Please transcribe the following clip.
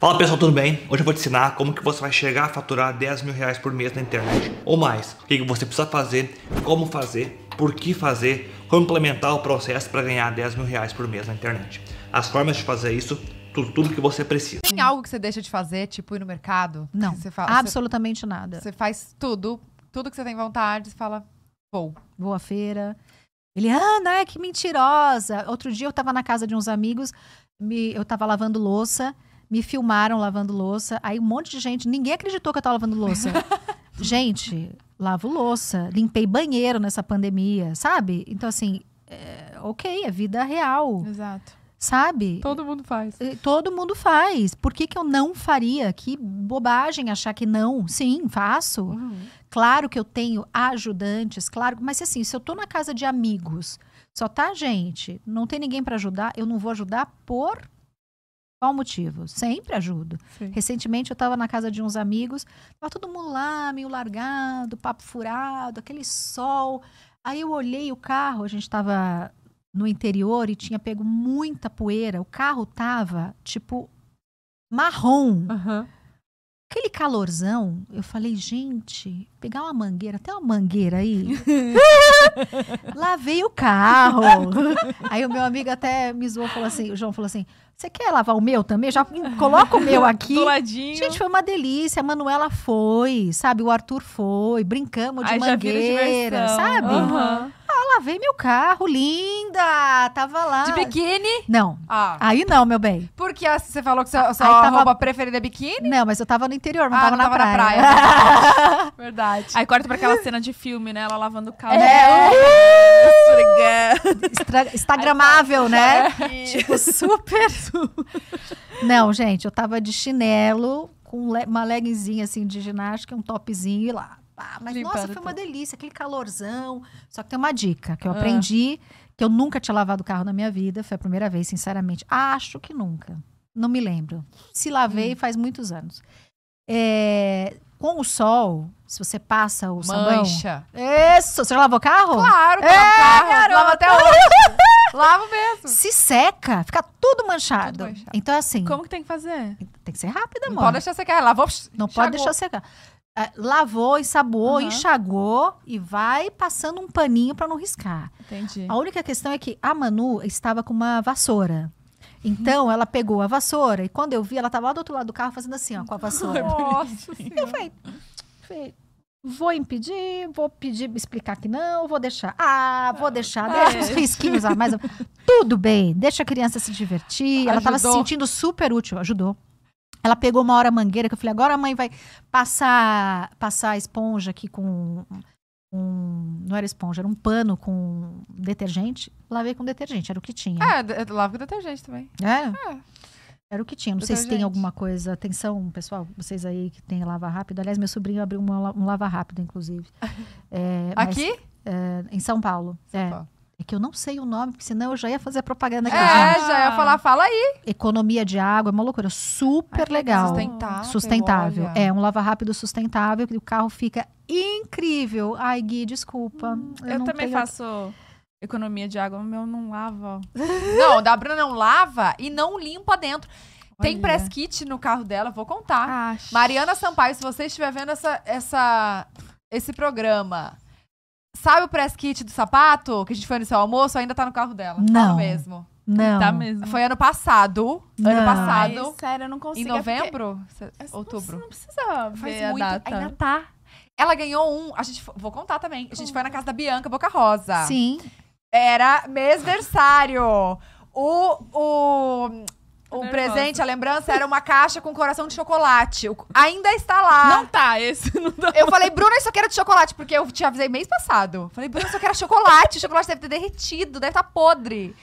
Fala pessoal, tudo bem? Hoje eu vou te ensinar como que você vai chegar a faturar 10 mil reais por mês na internet ou mais. O que você precisa fazer, como fazer, por que fazer, como implementar o processo para ganhar 10 mil reais por mês na internet. As formas de fazer isso, tudo, tudo que você precisa. Tem algo que você deixa de fazer, tipo ir no mercado? Não, fala, absolutamente você, nada. Você faz tudo, tudo que você tem vontade, você fala, vou. Vou à feira. Ele, ah, né, que mentirosa. Outro dia eu estava na casa de uns amigos, me, eu estava lavando louça, me filmaram lavando louça. Aí um monte de gente, ninguém acreditou que eu tava lavando louça. gente, lavo louça, limpei banheiro nessa pandemia, sabe? Então, assim, é, ok, é vida real. Exato. Sabe? Todo mundo faz. Todo mundo faz. Por que, que eu não faria? Que bobagem achar que não. Sim, faço. Uhum. Claro que eu tenho ajudantes, claro. Mas assim, se eu tô na casa de amigos, só tá gente, não tem ninguém para ajudar, eu não vou ajudar por qual o motivo? Sempre ajudo. Sim. Recentemente eu estava na casa de uns amigos, estava todo mundo lá, meio largado, papo furado, aquele sol. Aí eu olhei o carro, a gente estava no interior e tinha pego muita poeira. O carro tava tipo marrom. Uhum. Aquele calorzão, eu falei, gente, pegar uma mangueira, até uma mangueira aí. Lavei o carro. aí o meu amigo até me zoou, falou assim, o João falou assim: "Você quer lavar o meu também? Já coloca o meu aqui". gente, foi uma delícia. A Manuela foi, sabe? O Arthur foi, brincamos de Ai, mangueira, sabe? Uhum lavei meu carro, linda! Tava lá. De biquíni? Não. Ah. Aí não, meu bem. Porque você falou que sua, tava... roupa preferida é biquíni? Não, mas eu tava no interior, não, ah, tava, não na, tava praia. na praia. Verdade. Aí corta pra aquela cena de filme, né? Ela lavando o carro. É. é. Uh! Instagramável, né? Tá. É. Tipo, super. não, gente, eu tava de chinelo, com uma leggingzinha assim de ginástica, um topzinho e lá pá. Mas nossa, foi uma delícia, aquele calorzão. Só que tem uma dica que eu ah. aprendi, que eu nunca tinha lavado o carro na minha vida, foi a primeira vez, sinceramente. Acho que nunca. Não me lembro. Se lavei hum. faz muitos anos. É, com o sol, se você passa o Mancha. sabão... Mancha. Isso! Você já lavou carro? Claro, é, carro. Lava até hoje. Lavo mesmo. Se seca, fica tudo manchado. tudo manchado. Então assim... Como que tem que fazer? Tem que ser rápida, amor. Não pode deixar secar. Lavou, Não enxagou. pode deixar secar. É, lavou, ensaboou, uhum. enxagou e vai passando um paninho para não riscar. Entendi. A única questão é que a Manu estava com uma vassoura. Então ela pegou a vassoura e quando eu vi, ela estava lá do outro lado do carro fazendo assim, ó, com a vassoura. Nossa, eu falei, vou impedir, vou pedir, explicar que não, vou deixar. Ah, vou ah, deixar, tá. deixa os é. risquinhos lá. Mas, Tudo bem, deixa a criança se divertir. Ajudou. Ela estava se sentindo super útil, ajudou. Ela pegou uma hora a mangueira, que eu falei, agora a mãe vai passar, passar a esponja aqui com. Um, não era esponja, era um pano com detergente. Lavei com detergente, era o que tinha. Ah, lavo com detergente também. É? é. Era o que tinha. Não detergente. sei se tem alguma coisa. Atenção, pessoal, vocês aí que tem lava rápido. Aliás, meu sobrinho abriu uma, um lava rápido, inclusive. É, Aqui? Mas, é, em São Paulo. São é. Paulo. É que eu não sei o nome, porque senão eu já ia fazer a propaganda aqui. É, ah. já ia falar, fala aí. Economia de água, é uma loucura. Super Ai, legal. Sustentável. Sustentável. Olha. É, um lava-rápido sustentável, que o carro fica incrível. Ai, Gui, desculpa. Hum, eu, eu também tenho... faço economia de água, o meu não lava. não, da Bruna não lava e não limpa dentro. Tem press kit no carro dela, vou contar. Mariana Sampaio, se você estiver vendo essa, essa, esse programa, Sabe o press kit do sapato que a gente foi no seu almoço? Ainda tá no carro dela. Tá não. Tá mesmo. Não. Tá mesmo. Foi ano passado. Não. Ano passado. Ai, sério, eu não consigo. É em novembro? É porque... Outubro. Não precisa, não precisa fazer muito. Data. Ainda tá. Ela ganhou um. A gente, vou contar também. A gente foi na casa da Bianca Boca Rosa. Sim. Era mês aniversário. O, o o presente, a lembrança, era uma caixa com coração de chocolate. Ainda está lá. Não tá, esse não dá. Tá. Eu falei, Bruna, isso aqui era de chocolate, porque eu te avisei mês passado. Falei, Bruna, isso aqui era chocolate. O chocolate deve ter derretido, deve estar tá podre.